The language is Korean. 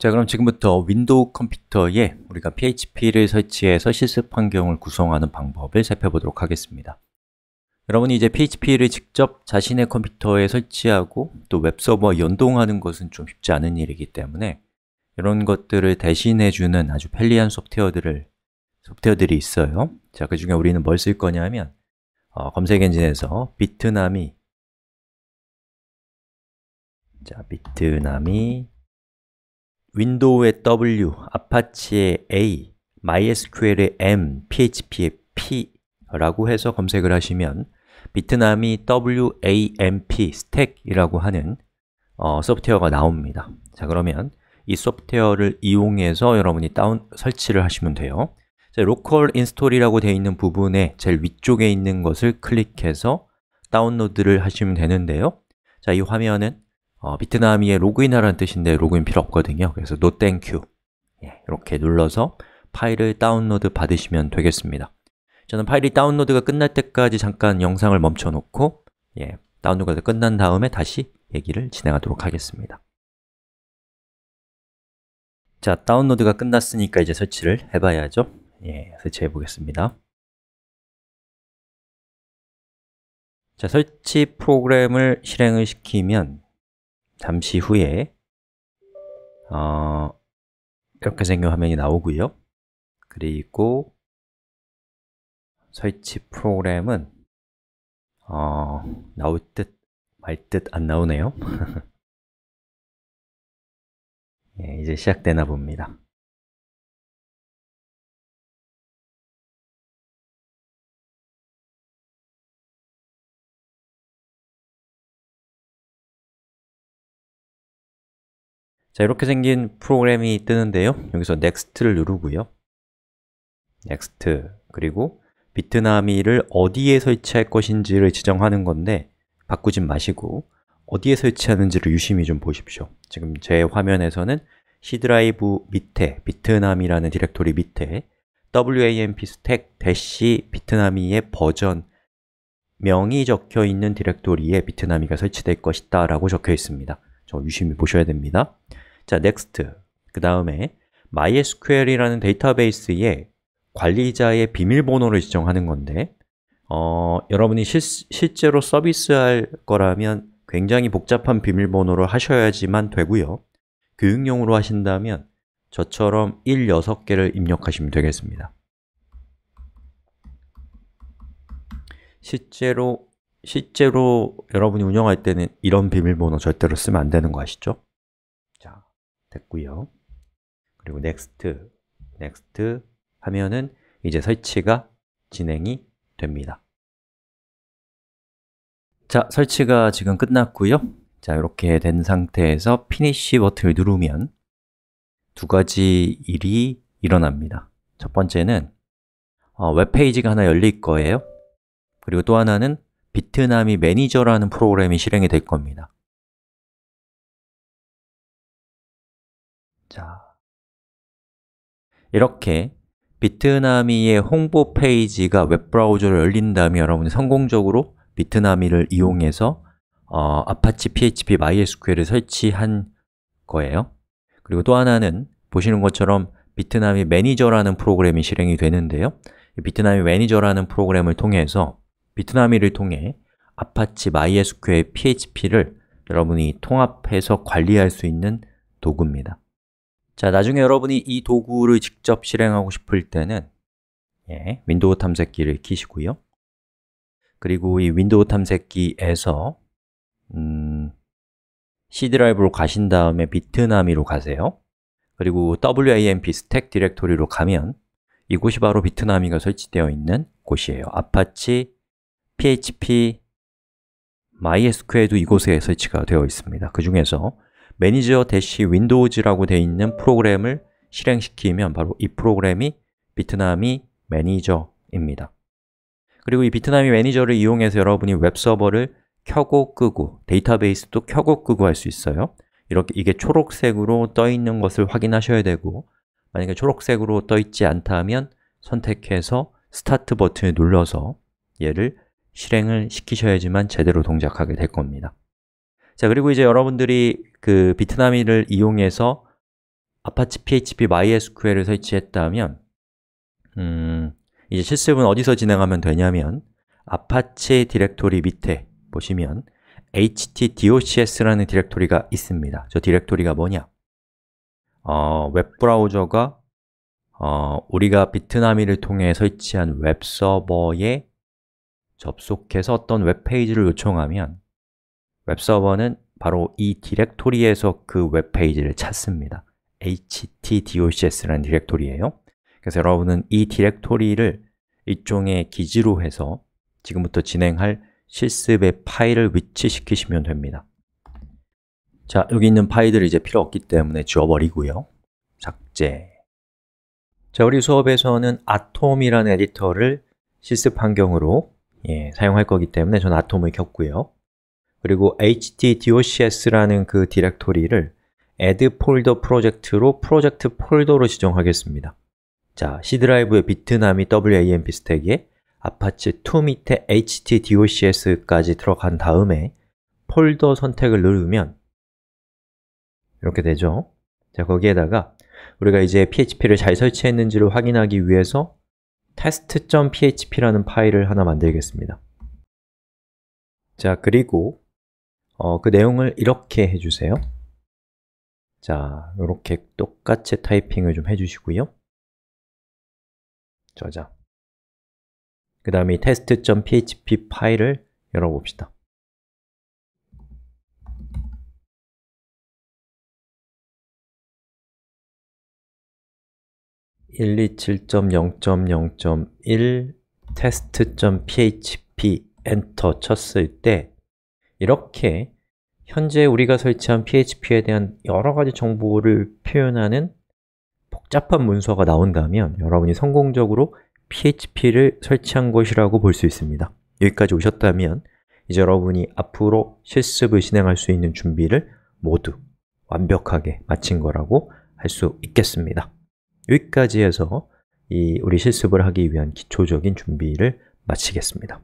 자, 그럼 지금부터 윈도우 컴퓨터에 우리가 PHP를 설치해서 실습 환경을 구성하는 방법을 살펴보도록 하겠습니다. 여러분이 이제 PHP를 직접 자신의 컴퓨터에 설치하고 또 웹서버와 연동하는 것은 좀 쉽지 않은 일이기 때문에 이런 것들을 대신해주는 아주 편리한 소프트웨어들을 소프트웨어들이 있어요. 자, 그 중에 우리는 뭘 쓸 거냐면 어, 검색 엔진에서 비트나미 자, 비트남이 윈도우의 W, 아파치의 A, MySQL의 M, PHP의 P라고 해서 검색을 하시면 비트남이 WAMP, 스택이라고 하는 어, 소프트웨어가 나옵니다 자 그러면 이 소프트웨어를 이용해서 여러분이 다운 설치를 하시면 돼요 자, 로컬 인스톨이라고 되어 있는 부분에 제일 위쪽에 있는 것을 클릭해서 다운로드를 하시면 되는데요 자, 이 화면은 어, 비트나미에 로그인하라는 뜻인데 로그인 필요 없거든요 그래서 no thank you 예, 이렇게 눌러서 파일을 다운로드 받으시면 되겠습니다 저는 파일이 다운로드가 끝날 때까지 잠깐 영상을 멈춰 놓고 예, 다운로드가 끝난 다음에 다시 얘기를 진행하도록 하겠습니다 자, 다운로드가 끝났으니까 이제 설치를 해봐야죠 예, 설치해 보겠습니다 자, 설치 프로그램을 실행을 시키면 잠시 후에 어, 이렇게 생긴 화면이 나오고요 그리고 설치 프로그램은 어, 나올 듯 말 듯 안 나오네요 예, 이제 시작되나 봅니다 자, 이렇게 생긴 프로그램이 뜨는데요. 여기서 next를 누르고요. next 그리고 비트나미를 어디에 설치할 것인지를 지정하는 건데 바꾸진 마시고 어디에 설치하는지를 유심히 좀 보십시오. 지금 제 화면에서는 C 드라이브 밑에 비트나미라는 디렉토리 밑에 wamp stack dash 비트남이의 버전 명이 적혀 있는 디렉토리에 비트나미가 설치될 것이다 라고 적혀 있습니다. 유심히 보셔야 됩니다. 자, next. 그 다음에 MySQL이라는 데이터베이스에 관리자의 비밀번호를 지정하는 건데 어, 여러분이 실, 실제로 서비스할 거라면 굉장히 복잡한 비밀번호를 하셔야지만 되고요 교육용으로 하신다면 저처럼 1, 6개를 입력하시면 되겠습니다 실제로 실제로 여러분이 운영할 때는 이런 비밀번호 절대로 쓰면 안 되는 거 아시죠? 됐고요. 그리고 next, next 하면은 이제 설치가 진행이 됩니다. 자, 설치가 지금 끝났고요. 자, 이렇게 된 상태에서 피니시 버튼을 누르면 두 가지 일이 일어납니다. 첫 번째는 어, 웹페이지가 하나 열릴 거예요. 그리고 또 하나는 비트나미 매니저라는 프로그램이 실행이 될 겁니다. 자, 이렇게 비트나미의 홍보 페이지가 웹브라우저를 열린 다음에 여러분이 성공적으로 비트나미를 이용해서 어, 아파치 PHP MySQL을 설치한 거예요 그리고 또 하나는 보시는 것처럼 비트나미 매니저라는 프로그램이 실행이 되는데요 비트나미 매니저라는 프로그램을 통해서 비트나미를 통해 아파치 MySQL PHP를 여러분이 통합해서 관리할 수 있는 도구입니다 자, 나중에 여러분이 이 도구를 직접 실행하고 싶을 때는 예, 윈도우 탐색기를 키시고요 그리고 이 윈도우 탐색기에서 음, C드라이브로 가신 다음에 비트나미로 가세요 그리고 WAMP 스택 디렉토리로 가면 이곳이 바로 비트나미가 설치되어 있는 곳이에요 아파치, PHP, MySQL도 이곳에 설치가 되어 있습니다 그 중에서 매니저 대시 윈도우즈라고 되어 있는 프로그램을 실행시키면 바로 이 프로그램이 비트나미 매니저입니다. 그리고 이 비트나미 매니저를 이용해서 여러분이 웹서버를 켜고 끄고 데이터베이스도 켜고 끄고 할 수 있어요. 이렇게 이게 초록색으로 떠 있는 것을 확인하셔야 되고 만약에 초록색으로 떠 있지 않다면 선택해서 스타트 버튼을 눌러서 얘를 실행을 시키셔야지만 제대로 동작하게 될 겁니다. 자, 그리고 이제 여러분들이 그 비트나미를 이용해서 아파치 PHP MySQL을 설치했다면 음, 이제 실습은 어디서 진행하면 되냐면 아파치 디렉토리 밑에 보시면 htdocs라는 디렉토리가 있습니다 저 디렉토리가 뭐냐? 어, 웹브라우저가 어, 우리가 비트나미를 통해 설치한 웹서버에 접속해서 어떤 웹페이지를 요청하면 웹서버는 바로 이 디렉토리에서 그 웹페이지를 찾습니다 htdocs라는 디렉토리예요 그래서 여러분은 이 디렉토리를 일종의 기지로 해서 지금부터 진행할 실습의 파일을 위치시키시면 됩니다 자, 여기 있는 파일들 이제 필요 없기 때문에 지워버리고요 삭제 자, 우리 수업에서는 a t o m 이라는 에디터를 실습 환경으로 예, 사용할 거기 때문에 저는 a t o m 을 켰고요 그리고 htdocs라는 그 디렉토리를 add 폴더 프로젝트로 프로젝트 폴더로 지정하겠습니다. 자, C 드라이브의 비트남이 WAMP 스택에 아파치 2 밑에 htdocs까지 들어간 다음에 폴더 선택을 누르면 이렇게 되죠. 자, 거기에다가 우리가 이제 php를 잘 설치했는지를 확인하기 위해서 test.php라는 파일을 하나 만들겠습니다. 자, 그리고 어, 그 내용을 이렇게 해주세요 자, 이렇게 똑같이 타이핑을 좀 해주시고요 저장 그 다음에 test.php 파일을 열어봅시다 (127.0.0.1) test.php 엔터 쳤을 때 이렇게 현재 우리가 설치한 PHP에 대한 여러 가지 정보를 표현하는 복잡한 문서가 나온다면 여러분이 성공적으로 PHP를 설치한 것이라고 볼 수 있습니다 여기까지 오셨다면 이제 여러분이 앞으로 실습을 진행할 수 있는 준비를 모두 완벽하게 마친 거라고 할 수 있겠습니다 여기까지 해서 이 우리 실습을 하기 위한 기초적인 준비를 마치겠습니다